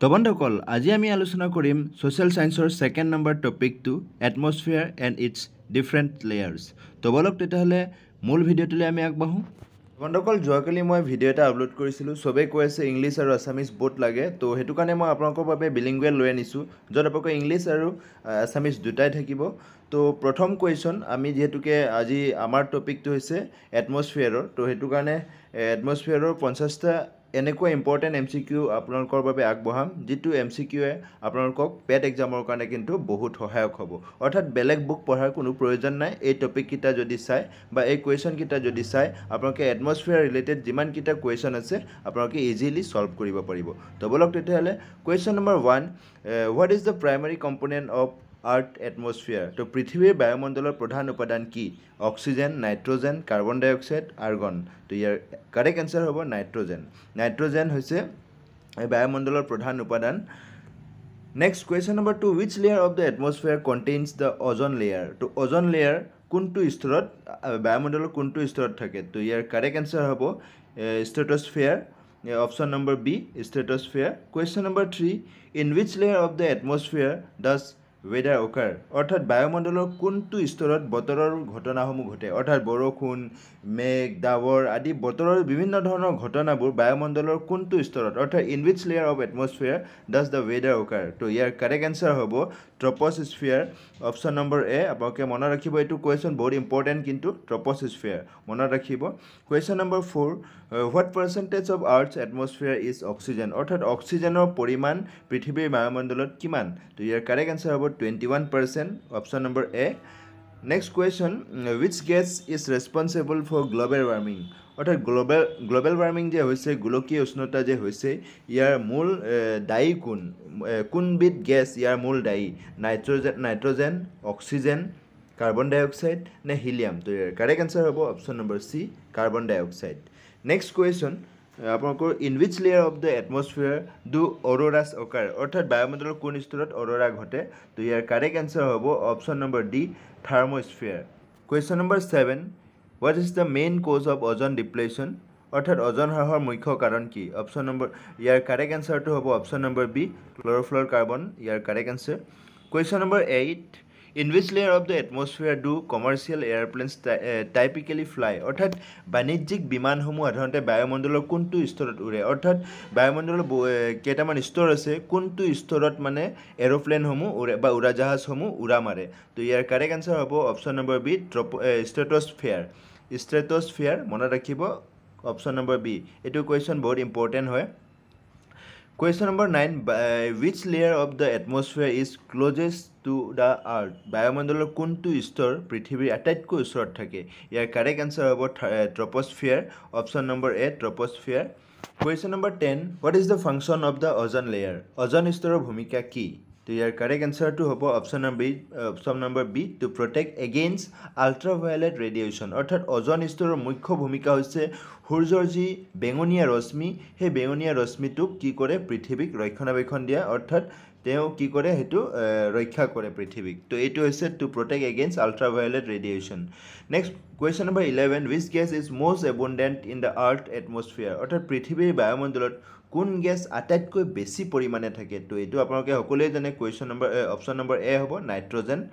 তো বন্ধুসকল আজি আমি আলোচনা কৰিম ছ'চিয়েল ছায়েন্সৰ ছেকেণ্ড নম্বৰ টপিকটো atmosphere and its different layers তো বলক তেতিয়াহ'লে মূল ভিডিঅ'টোলৈ আমি আগবাঢ়োঁ বন্ধুসকল যোৱাকালি মই ভিডিঅ' এটা আপলোড কৰিছিলোঁ চবেই কৈ আছে ইংলিছ আৰু আছামিজ বহুত লাগে তো সেইটো কাৰণে মই আপোনালোকৰ বাবে বিলিংগুৱেল লৈ আনিছোঁ য'ত আপোনালোকে ইংলিছ আৰু আছামিজ দুটাই থাকিব তো প্ৰথম কুৱেশ্যন আমি যিহেতুকে আজি আমাৰ টপিকটো হৈছে এটমছফেয়াৰৰ তো সেইটো কাৰণে এটমছফেয়াৰৰ পঞ্চাছটা এনেকুৱা ইম্পৰ্টেণ্ট এম চি কিউ আপোনালোকৰ বাবে আগবঢ়াম যিটো এম চি কিউৱে আপোনালোকক পেট এক্সামৰ কাৰণে কিন্তু বহুত সহায়ক হ'ব অৰ্থাৎ বেলেগ বুক পঢ়াৰ কোনো প্ৰয়োজন নাই এই টপিককেইটা যদি চাই বা এই কুৱেশ্যনকেইটা যদি চাই আপোনালোকে এটমছফিয়াৰ ৰিলেটেড যিমানকেইটা কুৱেশ্যন আছে আপোনালোকে ইজিলি ছল্ভ কৰিব পাৰিব তো বলক তেতিয়াহ'লে question number one what is the primary component of earth atmosphere ত' পৃথিৱীৰ বায়ুমণ্ডলৰ প্ৰধান উপাদান কি oxygen nitrogen carbon dioxide argon ত' ইয়াৰ কাৰেক্ট এনচাৰ হ'ব নাইট্ৰজেন নাইট্ৰজেন হৈছে বায়ুমণ্ডলৰ প্ৰধান উপাদান next question number two which layer of the atmosphere contains the ozone layer ত' অজন লেয়াৰ কোনটো স্তৰত বায়ুমণ্ডলৰ কোনটো স্তৰত থাকে ত' ইয়াৰ কাৰেক্ট এনচাৰ হ'ব stratosphere option number B stratosphere question number three in which layer of the atmosphere does weather occur অৰ্থাৎ বায়ুমণ্ডলৰ কোনটো স্তৰত বতৰৰ ঘটনাসমূহ ঘটে অৰ্থাৎ বৰষুণ মেঘ ডাৱৰ আদি বতৰৰ বিভিন্ন ধৰণৰ ঘটনাবোৰ বায়ুমণ্ডলৰ কোনটো স্তৰত অৰ্থাৎ in which layer of atmosphere does the weather occur ত' ইয়াৰ কাৰেক্ট এনচাৰ হ'ব ট্ৰপছস্ফিয়াৰ অপশ্যন নম্বৰ এ আপোনালোকে মনত ৰাখিব এইটো কুৱেশ্যন বহুত ইম্পৰ্টেণ্ট কিন্তু ট্ৰপছস্ফিয়াৰ মনত ৰাখিব question number four what percentage of earth atmosphere is oxygen অৰ্থাৎ অক্সিজেনৰ পৰিমাণ পৃথিৱীৰ বায়ুমণ্ডলত কিমান ত' ইয়াৰ কাৰেক্ট এনচাৰ হ'ব 21 percent option number a next question which gas is responsible for global warming অৰ্থাৎ গ্ল'বেল গ্ল'বেল ৱাৰ্মিং যে হৈছে গোলকীয় উষ্ণতা যে হৈছে ইয়াৰ মূল দায়ী কোন কোনবিধ গেছ ইয়াৰ মূল দায়ী nitrogen nitrogen oxygen carbon dioxide নে হিলিয়াম তো ইয়াৰ কাৰেক্ট এনচাৰ হ'ব option number C carbon dioxide next question আপোনালোকৰ in which layer of the atmosphere do auroras occur অৰ্থাৎ বায়ুমণ্ডলৰ কোন স্তৰত অৰোৰা ঘটে তো ইয়াৰ কাৰেক্ট এনচাৰ হ'ব option number D thermosphere question number seven what is the main cause of ozone depletion অৰ্থাৎ অজন হ্ৰাসৰ মুখ্য কাৰণ কি অপশ্যন নম্বৰ ইয়াৰ কাৰেক্ট এনচাৰটো হ'ব option number B chlorofluorocarbon ইয়াৰ correct answer question number eight in which layer of the atmosphere do commercial airplanes typically fly অৰ্থাৎ বাণিজ্যিক বিমানসমূহ সাধাৰণতে বায়ুমণ্ডলৰ কোনটো স্তৰত উৰে অৰ্থাৎ বায়ুমণ্ডলৰ কেইটামান স্তৰ আছে কোনটো স্তৰত মানে এৰোপ্লেনসমূহ উৰে বা উৰাজাহাজসমূহ উৰা মাৰে তো ইয়াৰ কাৰেক্ট আনচাৰ হ'ব অপশ্যন নম্বৰ বি ট্ৰপ ষ্টেটছফেয়াৰ ষ্টেটছফেয়াৰ মনত ৰাখিব অপশ্যন নম্বৰ বি এইটো কুৱেশ্যন বহুত ইম্পৰ্টেণ্ট হয় question number nine which layer of the atmosphere is closest to the earth বায়ুমণ্ডলৰ কোনটো স্তৰ পৃথিৱীৰ আটাইতকৈ ওচৰত থাকে ইয়াৰ কাৰেক্ট এনচাৰ হ'ব troposphere option number A troposphere question number ten what is the function of the ozone layer ozone স্তৰৰ ভূমিকা কি তো ইয়াৰ কাৰেক্ট এনচাৰটো হ'ব option number option number B to protect against ultraviolet radiation অৰ্থাৎ অজন স্তৰৰ মুখ্য ভূমিকা হৈছে সূৰ্যৰ যি বেঙুনীয়া ৰশ্মি সেই বেঙুনীয়া ৰশ্মিটোক কি কৰে পৃথিৱীক ৰক্ষণাবেক্ষণ দিয়া অৰ্থাৎ তেওঁ কি কৰে সেইটো ৰক্ষা কৰে পৃথিৱীক তো এইটো হৈছে to protect against ultraviolet radiation next question number eleven which gas is most abundant in the earth atmosphere অৰ্থাৎ পৃথিৱীৰ বায়ুমণ্ডলত কোন গেছ আটাইতকৈ বেছি পৰিমাণে থাকে তো এইটো আপোনালোকে সকলোৱে জানে question number option number A হ'ব nitrogen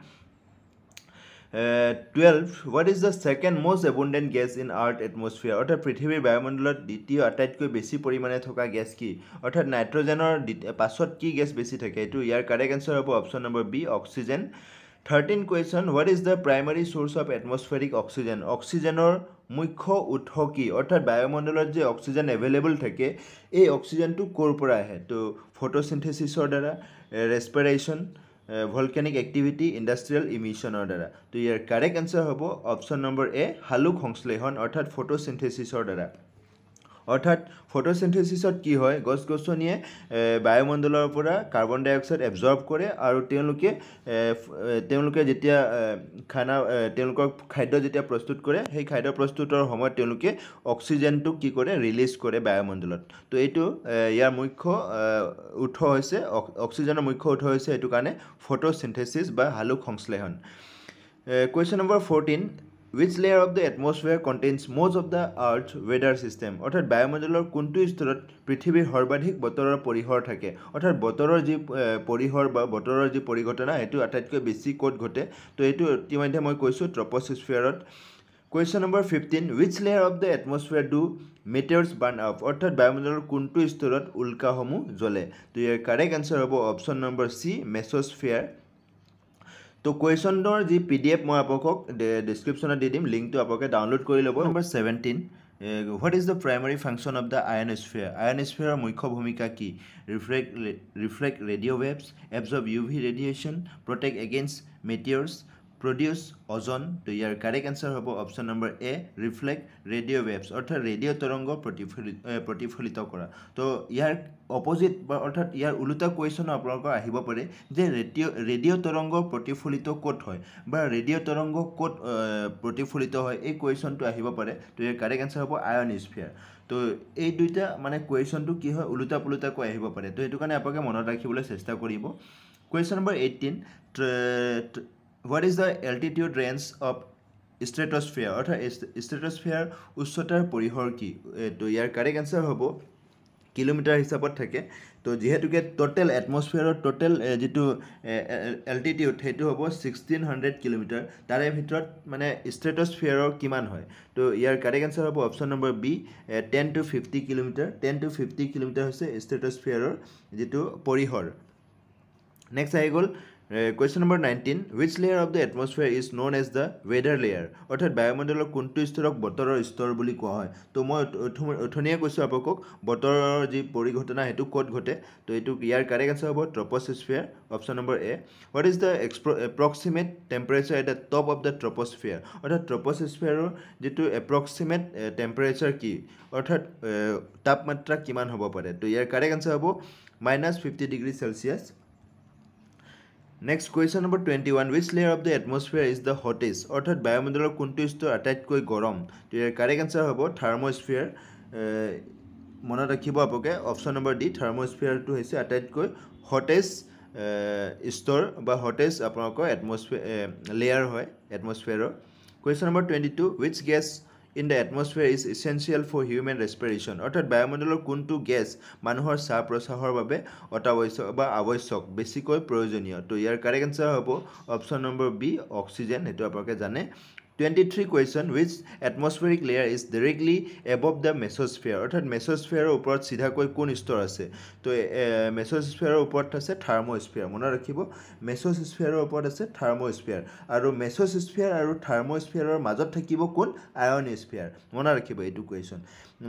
twelve what is the second most abundant gas in earth atmosphere অৰ্থাৎ পৃথিৱীৰ বায়ুমণ্ডলত দ্বিতীয় আটাইতকৈ বেছি পৰিমাণে থকা গেছ কি অৰ্থাৎ নাইট্ৰজেনৰ পাছত কি গেছ বেছি থাকে এইটো ইয়াৰ কাৰেক্ট এনচাৰ হ'ব option number B oxygen thirteen question what is the primary source of atmospheric oxygen অক্সিজেনৰ মুখ্য উৎস কি অৰ্থাৎ বায়ুমণ্ডলত যে অক্সিজেন এভেইলেবল থাকে এই অক্সিজেনটো ক'ৰ পৰা আহে ত' ফটোচিনথেচিছৰ দ্বাৰা ৰেচপাইৰেশ্যন ভলকেনিক এক্টিভিটি ইণ্ডাষ্ট্ৰিয়েল ইমিশ্যনৰ দ্বাৰা তো ইয়াৰ কাৰেক্ট এনচাৰ হ'ব অপশ্যন নম্বৰ এ হালুক সংশ্লেষণ অৰ্থাৎ ফটোচিন্থেচিছৰ দ্বাৰা অৰ্থাৎ ফটোচেণ্ঠেচিছত কি হয় গছ গছনিয়ে বায়ুমণ্ডলৰ পৰা কাৰ্বন ডাই অক্সাইড এবজৰ্ব কৰে আৰু তেওঁলোকে তেওঁলোকে যেতিয়া খানা তেওঁলোকৰ খাদ্য যেতিয়া প্ৰস্তুত কৰে সেই খাদ্য প্ৰস্তুতৰ সময়ত তেওঁলোকে অক্সিজেনটো কি কৰে ৰিলিজ কৰে বায়ুমণ্ডলত তো এইটো ইয়াৰ মুখ্য উৎস হৈছে অক্সিজেনৰ মুখ্য উৎস হৈছে এইটো কাৰণে ফটোচেণ্ঠেচিছ বা হালুক সংশ্লেষণ question number fourteen which layer of the atmosphere contains most of the earth's weather system অর্থাৎ বায়ুমণ্ডলৰ কোনটো স্তৰত পৃথিৱীৰ সৰ্বাধিক বতৰৰ পৰিহৰ থাকে অৰ্থাৎ বতৰৰ যি পৰিহৰ বা বতৰৰ যি পৰিঘটনা সেইটো আটাইতকৈ বেছি ক'ত ঘটে তো এইটো ইতিমধ্যে মই কৈছোঁ ট্ৰপ'চফিয়াৰত question number fifteen which layer of the atmosphere do meteors burn up অৰ্থাৎ বায়ুমণ্ডলৰ কোনটো স্তৰত উল্কাসমূহ জ্বলে তো ইয়াৰ কাৰেক্ট এনচাৰ হ'ব অপশ্যন নম্বৰ চি মেছ'স্ফিয়াৰ তো কুৱেশ্যনৰ যি পি ডি এফ মই আপোনালোকক ডিছক্ৰিপশ্যনত দি দিম লিংকটো আপোনালোকে ডাউনলোড কৰি ল'ব number seventeen what is the primary function of the ionosphere আয়নস্ফেয়াৰৰ মুখ্য ভূমিকা কি reflect reflect radio' waves absorb U V radiation protect against meteors produce ozone তো ইয়াৰ কাৰেক্ট এনচাৰ হ'ব option number A reflect radio' waves অৰ্থাৎ radio' তৰংগ প্ৰতিফলিত প্ৰতিফলিত কৰা তো ইয়াৰ অপজিট বা অৰ্থাৎ ইয়াৰ ওলোটা কুৱেশ্যনো আপোনালোকৰ আহিব পাৰে যে ৰেডিঅ' ৰেডিঅ' তৰংগ প্ৰতিফলিত ক'ত হয় বা ৰেডিঅ' তৰংগ ক'ত প্ৰতিফলিত হয় এই কুৱেশ্যনটো আহিব পাৰে তো ইয়াৰ কাৰেক্ট এনচাৰ হ'ব আয়ন স্ফিয়াৰ তো এই দুইটা মানে কুৱেশ্যনটো কি হয় ওলোটা পোলোটাকৈ আহিব পাৰে তো সেইটো কাৰণে আপোনালোকে মনত ৰাখিবলৈ চেষ্টা কৰিব question number eighteen what is the altitude range of stratosphere অৰ্থাৎ ষ্ট্ৰেটস্ফেয়াৰ উচ্চতাৰ পৰিসৰ কি ত' ইয়াৰ কাৰেক্ট এনচাৰ হ'ব কিলোমিটাৰ হিচাপত থাকে ত' যিহেতুকে ট'টেল এটমছফেয়াৰৰ ট'টেল যিটো এল্টিটিউড সেইটো হ'ব ছিক্সটিন হাণ্ড্ৰেড কিলোমিটাৰ তাৰে ভিতৰত মানে ষ্ট্ৰেটস্ফেয়াৰৰ কিমান হয় ত' ইয়াৰ কাৰেক্ট এনচাৰ হ'ব option number B ten to fifty kilometre ten to fifty kilometre হৈছে ষ্ট্ৰেটস্ফেয়াৰৰ যিটো পৰিসৰ নেক্সট আহি গ'ল question number nineteen which layer of the atmosphere is known as the weather layer অৰ্থাৎ বায়ুমণ্ডলৰ কোনটো স্তৰক বতৰৰ স্তৰ বুলি কোৱা হয় ত' মই অথনীয়া কৈছোঁ আপোনালোকক বতৰৰ যি পৰিঘটনা সেইটো ক'ত ঘটে ত' এইটো ইয়াৰ কাৰেক্ট আনচাৰ হ'ব troposphere option number A what is the এক্সপ্ৰ approximate temperature at the top of the troposphere অৰ্থাৎ ট্ৰপ'চফেয়াৰৰ যিটো এপ্ৰক্সিমেট টেম্পাৰেচাৰ কি অৰ্থাৎ তাপমাত্ৰা কিমান হ'ব পাৰে ত' ইয়াৰ কাৰেক্ট আনচাৰ হ'ব minus fifty degree Celsius next question number twenty one which layer of the atmosphere is the hottest অৰ্থাৎ বায়ুমণ্ডলৰ কোনটো স্তৰ আটাইতকৈ গৰম তো ইয়াৰ কাৰেক্ট এনচাৰ হ'ব থাৰ্মস্ফিয়াৰ মনত ৰাখিব আপোনালোকে অপশ্যন নম্বৰ ডি থাৰ্মস্ফিয়াৰটো হৈছে আটাইতকৈ হটেষ্ট স্তৰ বা হটেষ্ট আপোনালোকৰ এটমছফিয়াৰ লেয়াৰ হয় এটমছফিয়াৰৰ question number twenty two which gas in the atmosphere is essential for human respiration অৰ্থাৎ বায়ুমণ্ডলৰ কোনটো গেছ মানুহৰ চাহ প্ৰশ্বাসৰ বাবে অত্যাৱশ্যক বা আৱশ্যক বেছিকৈ প্ৰয়োজনীয় তো ইয়াৰ কাৰেক্ট এঞ্চাৰ হ'ব অপশ্যন নম্বৰ বি অক্সিজেন সেইটো আপোনালোকে জানে 23 question which atmospheric layer is directly above the mesosphere অর্থাৎ মেসোস্ফিয়াৰৰ ওপৰত সিধাকৈ কোন স্তৰ আছে তো মেসোস্ফিয়াৰৰ ওপৰত আছে থাৰ্মোস্ফিয়াৰ মনত ৰাখিব মেসোস্ফিয়াৰৰ ওপৰত আছে থাৰ্মোস্ফিয়াৰ আৰু মেসোস্ফিয়াৰ আৰু থাৰ্মোস্ফিয়াৰৰ মাজত থাকিব কোন আয়নস্ফিয়াৰ মনত ৰাখিব এটো কোৱেশ্চন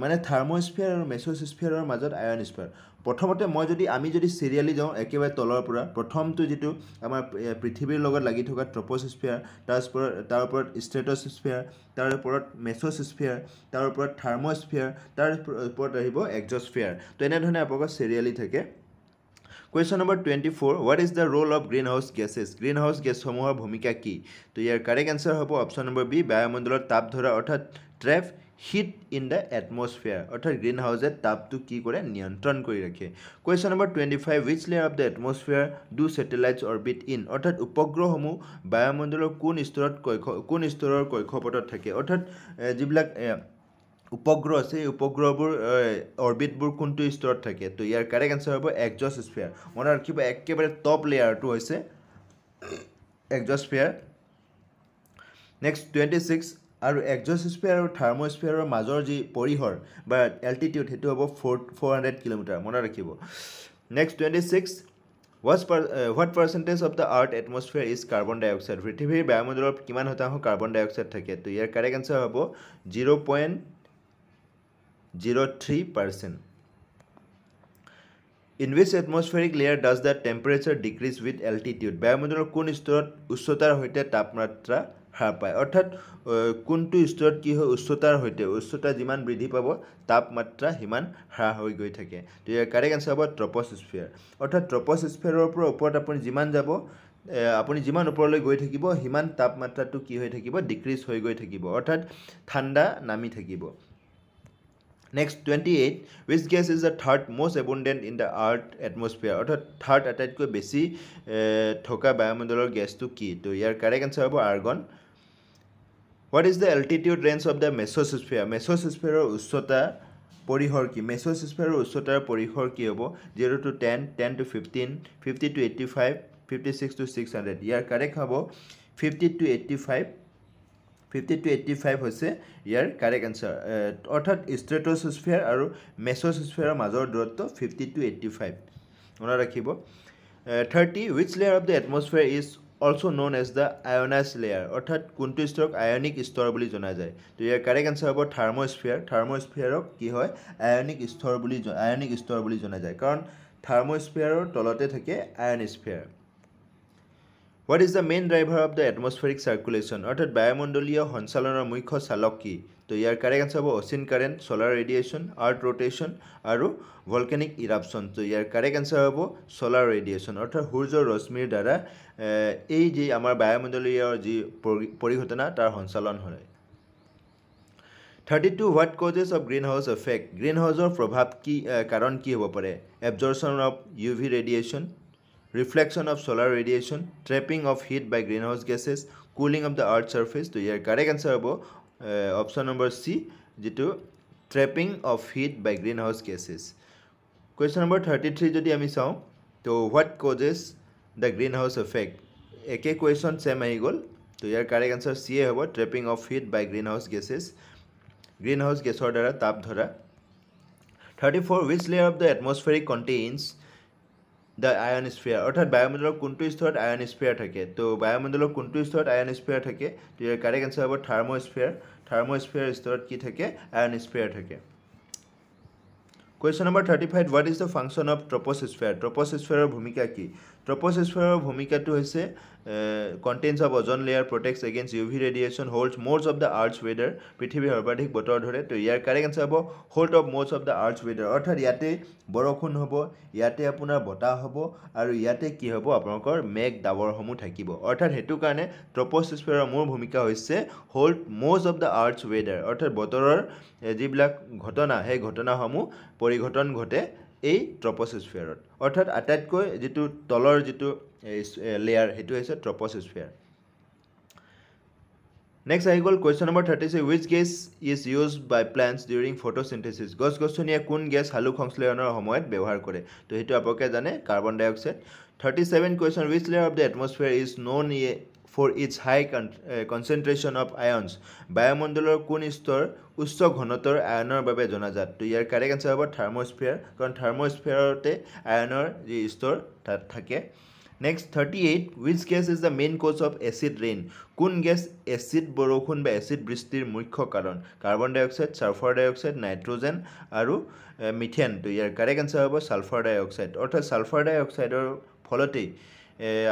মানে থাৰ্মোস্ফিয়াৰ আৰু মেসোস্ফিয়াৰৰ মাজত আয়নস্ফিয়াৰ প্ৰথমতে মই যদি আমি যদি চিৰিয়েলি যাওঁ একেবাৰে তলৰ পৰা প্ৰথমটো যিটো আমাৰ পৃথিৱীৰ লগত লাগি থকা ট্ৰপ'চস্ফিয়াৰ তাৰ ওপৰত তাৰ ওপৰত ষ্টেটছস্ফিয়াৰ তাৰ ওপৰত মেছ'স্ফিয়াৰ তাৰ ওপৰত থাৰ্মস্ফিয়াৰ তাৰ ওপৰত আহিব তো এনেধৰণে আপোনালোকৰ চিৰিয়েলি থাকে question number twenty four what is the role of greenhouse gases greenhouse গেছসমূহৰ ভূমিকা কি তো ইয়াৰ কাৰেক্ট এনচাৰ হ'ব অপশ্যন নম্বৰ বি বায়ুমণ্ডলত তাপ ধৰা অৰ্থাৎ trap heat in the atmosphere অৰ্থাৎ গ্ৰীণ হাউচত তাপটো কি কৰে নিয়ন্ত্ৰণ কৰি ৰাখে question number twenty five which layer of the atmosphere do satellites orbit in অৰ্থাৎ উপগ্ৰহসমূহ বায়ুমণ্ডলৰ কোন স্তৰত কক্ষ কোন স্তৰৰ কক্ষপথত থাকে অৰ্থাৎ যিবিলাক উপগ্ৰহ আছে এই উপগ্ৰহবোৰ অৰ্বিটবোৰ কোনটো স্তৰত থাকে তো ইয়াৰ কাৰেক্ট এনচাৰ হ'ব এক্সজছফেয়াৰ মনত ৰাখিব একেবাৰে টপ লেয়াৰটো হৈছে এক্সজছফেয়াৰ নেক্সট টুৱেণ্টি ছিক্স আৰু এক্সজষ্ট আৰু থাৰ্মস্ফেয়াৰৰ মাজৰ যি পৰিসৰ বা এল্টিটিউড সেইটো হ'ব ফ'ৰ ফ'ৰ হাণ্ড্ৰেড কিলোমিটাৰ মনত ৰাখিব next twenty six what's per what percentage of the earth atmosphere is carbon dioxide পৃথিৱীৰ বায়ুমণ্ডলত কিমান শতাংশ কাৰ্বন ডাই অক্সাইড থাকে তো ইয়াৰ কাৰেক্ট এনচাৰ হ'ব zero' point zero' three percent in which atmospheric layer does the temperature decrease with altitude বায়ুমণ্ডলৰ কোন স্তৰত উচ্চতাৰ সৈতে তাপমাত্ৰা হ্ৰাস পায় অৰ্থাৎ কোনটো স্তৰত কি হয় উচ্চতাৰ সৈতে উচ্চতা যিমান বৃদ্ধি পাব তাপমাত্ৰা সিমান হ্ৰাস হৈ গৈ থাকে তো ইয়াৰ কাৰেক্ট এঞ্চাৰ হ'ব ট্ৰপ'স্ফিয়াৰ অৰ্থাৎ ট্ৰপ'স্ফিয়াৰৰ পৰা ওপৰত আপুনি যিমান যাব আপুনি যিমান ওপৰলৈ গৈ থাকিব সিমান তাপমাত্ৰাটো কি হৈ থাকিব ডিক্ৰিজ হৈ গৈ থাকিব অৰ্থাৎ ঠাণ্ডা নামি থাকিব next twenty eight which gas is the third most abundant in the earth atmosphere অৰ্থাৎ থাৰ্ড আটাইতকৈ বেছি থকা বায়ুমণ্ডলৰ গেছটো কি তো ইয়াৰ কাৰেক্ট এঞ্চাৰ হ'ব argon what is the altitude range of the mesosphere মেছ'স্ফেয়াৰৰ উচ্চতা পৰিসৰ কি মেছ'স্ফেয়াৰৰ উচ্চতাৰ পৰিসৰ কি হ'ব zero' to ten ten to fifteen fifty to eighty five fifty six to six hundred ইয়াৰ কাৰেক্ট হ'ব fifty to eighty five fifty to eighty five হৈছে ইয়াৰ কাৰেক্ট এনচাৰ অৰ্থাৎ ষ্ট্ৰেটছ্ফেয়াৰ আৰু মেছ'স্ফেয়াৰৰ মাজৰ দূৰত্ব ফিফটি টু এইটি ফাইভ মনত ৰাখিব thirty which layer of the atmosphere is also' known as the ionize layer অৰ্থাৎ কোনটো স্তৰক আয়নিক স্তৰ বুলি জনা যায় তো ইয়াৰ কাৰেক্ট এনচাৰ হ'ব থাৰ্মস্ফিয়াৰ থাৰ্মস্ফিয়াৰক কি হয় আয়নিক স্তৰ বুলি আয়নিক স্তৰ বুলি জনা যায় কাৰণ থাৰ্মস্ফিয়াৰৰ তলতে থাকে ionosphere what is the main driver of the atmospheric circulation অৰ্থাৎ বায়ুমণ্ডলীয় সঞ্চালনৰ মুখ্য চালক কি তো ইয়াৰ কাৰেক্ট আনচাৰ হ'ব ocean current solar radiation earth rotation আৰু ভলকেনিক ইৰাপশ্যন তো ইয়াৰ কাৰেক্ট আনচাৰ হ'ব ছ'লাৰ ৰেডিয়েশ্যন অৰ্থাৎ সূৰ্যৰ ৰশ্মিৰ দ্বাৰা এই যি আমাৰ বায়ুমণ্ডলীয় যি পৰিঘটনা তাৰ সঞ্চালন হয় thirty two what causes of greenhouse effect গ্ৰীণ হাউচৰ প্ৰভাৱ কি কাৰণ কি হ'ব পাৰে absorption of U V radiation reflection of solar radiation, trapping of heat by greenhouse gases, cooling of the earth surface. So your correct answer is uh, option number C, jitu, trapping of heat by greenhouse gases. Question number 33, to what causes the greenhouse effect? Ek question same hai goal. So your correct answer C is trapping of heat by greenhouse gases. Greenhouse gas order, tap dhara. 34, which layer of the atmospheric contains the ionosphere অৰ্থাৎ বায়ুমণ্ডলৰ কোনটো স্তৰত আয়ন ionosphere থাকে ত' বায়ুমণ্ডলৰ কোনটো স্তৰত আয়ন ionosphere থাকে ইয়াৰ কাৰেক্ট এনচাৰ হ'ব থাৰ্মো স্ফিয়াৰ থাৰ্মো স্ফিয়াৰ স্তৰত কি থাকে আয়ন স্ফিয়াৰ থাকে question number thirty five what is the function of troposphere ট্ৰপ'স ভূমিকা কি ট্ৰপ'চেছফেয়াৰৰ ভূমিকাটো হৈছে contents of ozone layer protect against U V radiation holds মোৰ্ছ অফ দ্য আৰ্থছ ৱেডাৰ পৃথিৱীৰ সৰ্বাধিক বতৰ ধৰে তো ইয়াৰ কাৰেক আনচাৰ হ'ব হ'ল্ড অফ মোৰ্ছ অফ দ্য আৰ্থছ ৱেডাৰ অৰ্থাৎ ইয়াতে বৰষুণ হ'ব ইয়াতে আপোনাৰ বতাহ হ'ব আৰু ইয়াতে কি হ'ব আপোনালোকৰ মেঘ ডাৱৰসমূহ থাকিব অৰ্থাৎ সেইটো কাৰণে ট্ৰপ'চেছফেয়াৰৰ মোৰ ভূমিকা হৈছে হ'ল্ড মোৰ্ছ অফ দ্য আৰ্থছ ৱেডাৰ অৰ্থাৎ বতৰৰ যিবিলাক ঘটনা সেই ঘটনাসমূহ পৰিঘটন ঘটে এই ট্ৰপ'চফেয়াৰত অৰ্থাৎ আটাইতকৈ যিটো তলৰ যিটো লেয়াৰ সেইটো হৈছে ট্ৰপ'চফেয়াৰ নেক্সট আহি গ'ল question number thirty three which gas is use by plants during photosynthesis গছ গছনিয়ে কোন গেছ আলোক সংশ্লেষণৰ সময়ত ব্যৱহাৰ কৰে তো সেইটো আপোনালোকে জানে carbon dioxide thirty seven question which layer of the atmosphere is known ইয়ে for its high concentration of ions বায়ুমণ্ডলৰ কোন স্তৰ উচ্চ ঘনতৰ আয়নৰ বাবে জনাজাত তো ইয়াৰ কাৰেক্ট এঞ্চাৰ হ'ব থাৰ্মস্ফিয়াৰ কাৰণ থাৰ্মস্ফিয়াৰতে আয়নৰ যি স্তৰ তাত থাকে next thirty eight which gas is the main cause of acid rain কোন গেছ এচিড বৰষুণ বা এচিড বৃষ্টিৰ মুখ্য কাৰণ carbon dioxide sulphur dioxide nitrogen আৰু মিথেন uh, তো ইয়াৰ কাৰেক্ট এঞ্চাৰ হ'ব ছালফাৰ ডাইঅক্সাইড অৰ্থাৎ ছালফাৰ ডাইঅক্সাইডৰ ফলতেই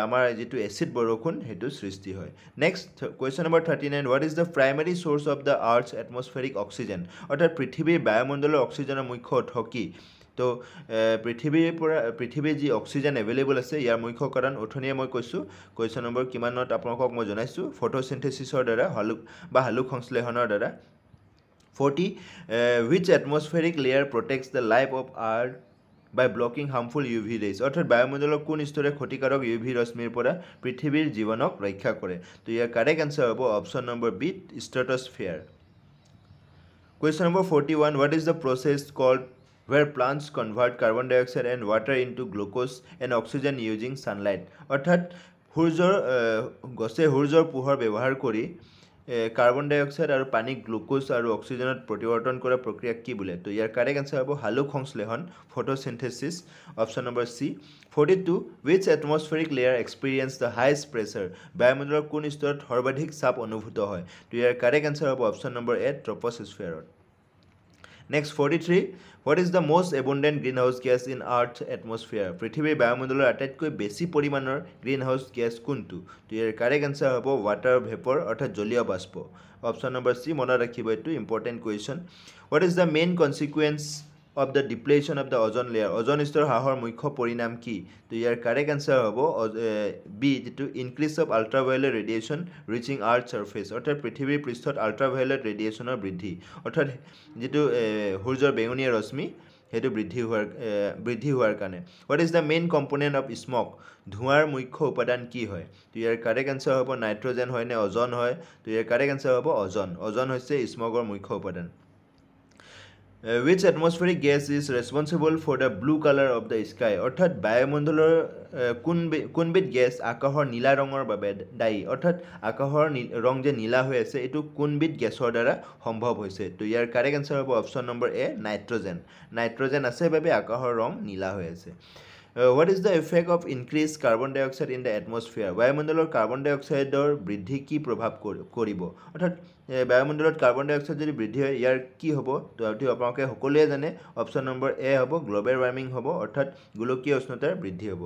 আমাৰ যিটো এচিড বৰষুণ সেইটো সৃষ্টি হয় next question number thirty nine what is the primary source of the earth's atmospheric oxygen অৰ্থাৎ পৃথিৱীৰ বায়ুমণ্ডলৰ অক্সিজেনৰ মুখ্য অৰ্থ কি তো পৃথিৱীৰ পৰা পৃথিৱীৰ যি অক্সিজেন এভেইলেবল আছে ইয়াৰ মুখ্য কাৰণ অথনিয়ে মই কৈছোঁ কুৱেশ্যন নম্বৰ কিমানত আপোনালোকক মই জনাইছোঁ ফটোচিনথেচিছৰ দ্বাৰা হালু বা হালুক সংশ্লেষণৰ দ্বাৰা forty which atmospheric layer protects the life of earth by blocking harmful U V rays অৰ্থাৎ বায়ুমণ্ডলৰ কোন স্তৰে ক্ষতিকাৰক ইউ ভি ৰশ্মিৰ পৰা পৃথিৱীৰ জীৱনক ৰক্ষা কৰে তো ইয়াৰ কাৰেক্ট এনচাৰ হ'ব অপশ্যন নম্বৰ বিত stratosphere question number forty one what is the process called where plants convert carbon dioxide and water into glucose and oxygen using sunlight অৰ্থাৎ সূৰ্যৰ গছে সূৰ্যৰ পোহৰ ব্যৱহাৰ কৰি কাৰ্বন ডাইঅক্সাইড আৰু পানীক গ্লুক'জ আৰু অক্সিজেনত পৰিৱৰ্তন কৰা প্ৰক্ৰিয়া কি বোলে তো ইয়াৰ কাৰেক্ট এনচাৰ হ'ব হালুক সংশ্লেষণ photosynthesis option number C forty two with atmospheric layer experience the highest pressure বায়ুমণ্ডলৰ কোন স্তৰত সৰ্বাধিক চাপ অনুভূত হয় তো ইয়াৰ কাৰেক্ট এনচাৰ হ'ব অপশ্যন নম্বৰ এ ট্ৰপছ স্ফেয়াৰত next forty three what is the most abundant greenhouse gas in earth atmosphere পৃথিৱীৰ বায়ুমণ্ডলৰ আটাইতকৈ বেছি পৰিমাণৰ গ্ৰীণ হাউচ গেছ কোনটো তো ইয়াৰ কাৰেক্ট এনচাৰ হ'ব ৱাটাৰ ভেপৰ অৰ্থাৎ জলীয় বাষ্প অপশ্যন নম্বৰ চি মনত ৰাখিব এইটো important question what is the main consequence of the depletion of the ozone layer ozone স্তৰ হাঁহৰ মুখ্য পৰিণাম কি তো ইয়াৰ কাৰেক্ট এনচাৰ হ'ব বি যিটো increase of ultraviolet radiation reaching earth surface অৰ্থাৎ পৃথিৱীৰ পৃষ্ঠত আল্ট্ৰাভায়লেট ৰেডিয়েশ্যনৰ বৃদ্ধি অৰ্থাৎ যিটো সূৰ্যৰ বেঙুনীয়া ৰশ্মি সেইটো বৃদ্ধি হোৱাৰ বৃদ্ধি হোৱাৰ কাৰণে what is the main component of smog ধোঁৱাৰ মুখ্য উপাদান কি হয় তো ইয়াৰ কাৰেক্ট এনচাৰ হ'ব নাইট্ৰজেন হয় নে অজন হয় তো ইয়াৰ কাৰেক্ট এনচাৰ হ'ব অজন অজন হৈছে স্মকৰ মুখ্য উপাদান uh, which atmospheric gas is responsible for the blue color of the sky অর্থাৎ বায়ুমণ্ডলৰ uh, কোনবিধ গেছ আকাশৰ নীলা ৰঙৰ বাবে দায়ী অৰ্থাৎ আকাশৰ ৰং যে নীলা হৈ আছে এইটো কোনবিধ গেছৰ দ্বাৰা সম্ভৱ হৈছে তো ইয়াৰ কাৰেক্ট এনচাৰ হ'ব option number A nitrogen nitrogen আছে বাবে আকাশৰ ৰং নীলা হৈ আছে what is the effect of increase carbon dioxide in the atmosphere বায়ুমণ্ডলৰ কাৰ্বন ডাই অক্সাইডৰ বৃদ্ধি কি প্ৰভাৱ কৰিব অৰ্থাৎ বায়ুমণ্ডলত কাৰ্বন ডাই অক্সাইড যদি বৃদ্ধি হয় ইয়াৰ কি হ'ব তথাপি আপোনালোকে সকলোৱে জানে অপশ্যন নম্বৰ এ হ'ব গ্ল'বেল ৱাৰ্মিং হ'ব অৰ্থাৎ গোলকীয় উষ্ণতাৰ বৃদ্ধি হ'ব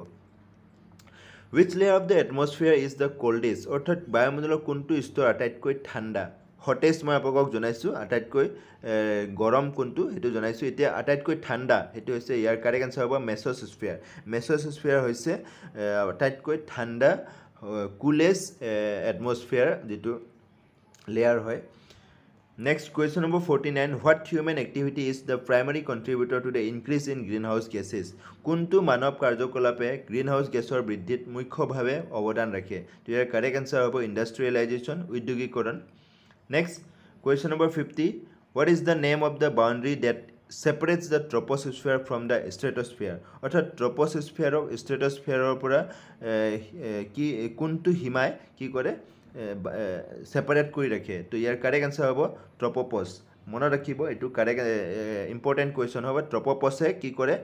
with layer of the atmosphere is the coldest অৰ্থাৎ বায়ুমণ্ডলৰ কোনটো স্তৰ আটাইতকৈ ঠাণ্ডা সতেজ মই আপোনালোকক জনাইছোঁ আটাইতকৈ গৰম কোনটো সেইটো জনাইছোঁ এতিয়া আটাইতকৈ ঠাণ্ডা সেইটো হৈছে ইয়াৰ কাৰেক্ট এনচাৰ হ'ব মেছ'স্ফিয়াৰ মেছ'স্ফিয়াৰ হৈছে আটাইতকৈ ঠাণ্ডা কুলেজ এটমছফিয়াৰ যিটো লেয়াৰ হয় next question number forty nine what human activity is the primary contributor to the increase in greenhouse gases কোনটো মানৱ কাৰ্যকলাপে গ্ৰীণ হাউচ গেছৰ বৃদ্ধিত মুখ্যভাৱে অৱদান ৰাখে ইয়াৰ কাৰেক্ট এনচাৰ হ'ব ইণ্ডাষ্ট্ৰিয়েলাইজেশ্যন উদ্যোগীকৰণ Next, question number 50. What is the name of the boundary that separates the troposphere from the stratosphere? Or the troposphere of stratosphere of uh, uh, ki uh, kuntu himai ki kore uh, uh, separate kui rakhe. To here correct answer hobo tropopause. Mona rakhibo, it to correct uh, uh, important question hobo tropopause ki kore uh,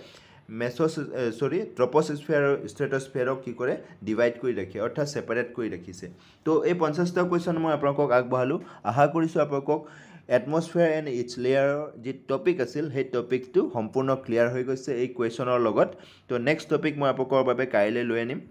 মেছ চৰি troposphere ষ্ট্ৰেটস্ফেয়াৰক কি কৰে divide কৰি ৰাখে অৰ্থাৎ separate কৰি ৰাখিছে তো এই পঞ্চাছটা কুৱেশ্যন মই আপোনালোকক আগবঢ়ালোঁ আশা কৰিছোঁ আপোনালোকক এটমছফেয়াৰ এণ্ড ইটছ লেয়াৰৰ যি টপিক আছিল সেই টপিকটো সম্পূৰ্ণ ক্লিয়াৰ হৈ গৈছে এই কুৱেশ্যনৰ লগত তো নেক্সট টপিক মই আপোনালোকৰ বাবে কাইলৈ লৈ আনিম